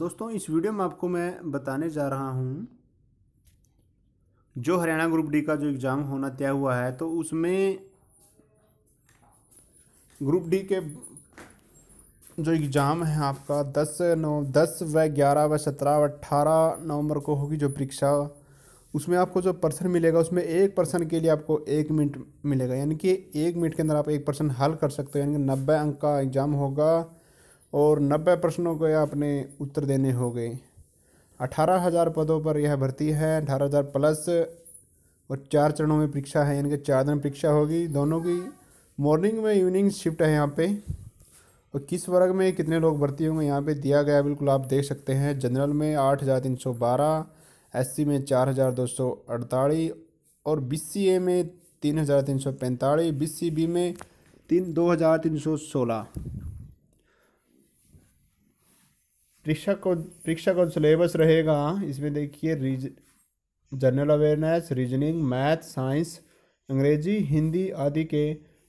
दोस्तों इस वीडियो में आपको मैं बताने जा रहा हूँ जो हरियाणा ग्रुप डी का जो एग्ज़ाम होना तय हुआ है तो उसमें ग्रुप डी के जो एग्ज़ाम है आपका दस नौ दस व ग्यारह व सत्रह व अट्ठारह नवंबर को होगी जो परीक्षा उसमें आपको जो पर्सन मिलेगा उसमें एक पर्सन के लिए आपको एक मिनट मिलेगा यानी कि एक मिनट के अंदर आप एक पर्सन हल कर सकते हो यानी कि नब्बे अंक का एग्ज़ाम होगा और नब्बे प्रश्नों के आपने उत्तर देने हो गए अठारह हज़ार पदों पर यह भर्ती है अठारह हज़ार प्लस और चार चरणों में परीक्षा है यानी कि चार दिन परीक्षा होगी दोनों की मॉर्निंग में इवनिंग शिफ्ट है यहाँ पे और किस वर्ग में कितने लोग भर्ती होंगे यहाँ पे दिया गया बिल्कुल आप देख सकते हैं जनरल में आठ हज़ार तीन सौ बारह एस सी में चार हज़ार दो सौ अड़तालीस और बी सी ए में तीन हज़ार तीन सौ पैंतालीस बी सी बी में तीन दो हज़ार तीन सौ सोलह परीक्षा को परीक्षा का सिलेबस रहेगा इसमें देखिए रीज general awareness reasoning math science अंग्रेजी हिंदी आदि के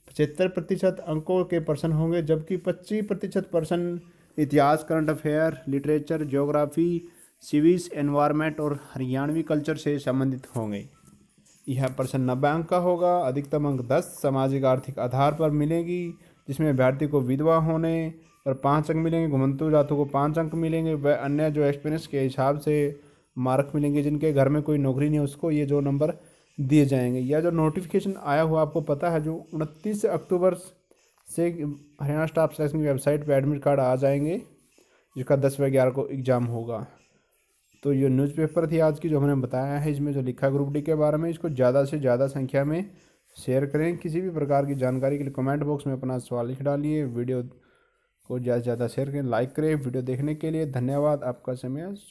पचहत्तर प्रतिशत अंकों के पर्सन होंगे जबकि पच्चीस प्रतिशत पर्सन इतिहास करंट अफेयर लिटरेचर ज्योग्राफी सिविस एनवायरनमेंट और हरियाणवी कल्चर से संबंधित होंगे यह पर्सन नब्बे अंक का होगा अधिकतम अंक दस सामाजिक आर्थिक आधार पर मिलेगी जिसमें अभ्यर्थी को विधवा होने पर पाँच अंक मिलेंगे घुमंतु जातों को पाँच अंक मिलेंगे वह अन्य जो एक्सपीरियंस के हिसाब से मार्क मिलेंगे जिनके घर में कोई नौकरी नहीं है उसको ये जो नंबर दिए जाएंगे या जो नोटिफिकेशन आया हुआ आपको पता है जो उनतीस अक्टूबर से हरियाणा स्टाफ सेलेक्शन की वेबसाइट पर एडमिट कार्ड आ जाएंगे जिसका दस व ग्यारह को एग्ज़ाम होगा तो ये न्यूज़पेपर थी आज की जो हमने बताया है इसमें जो लिखा ग्रुप डी के बारे में इसको ज़्यादा से ज़्यादा संख्या में शेयर करें किसी भी प्रकार की जानकारी के लिए कमेंट बॉक्स में अपना सवाल लिख डालिए वीडियो को ज़्यादा से ज़्यादा शेयर करें लाइक करें वीडियो देखने के लिए धन्यवाद आपका समय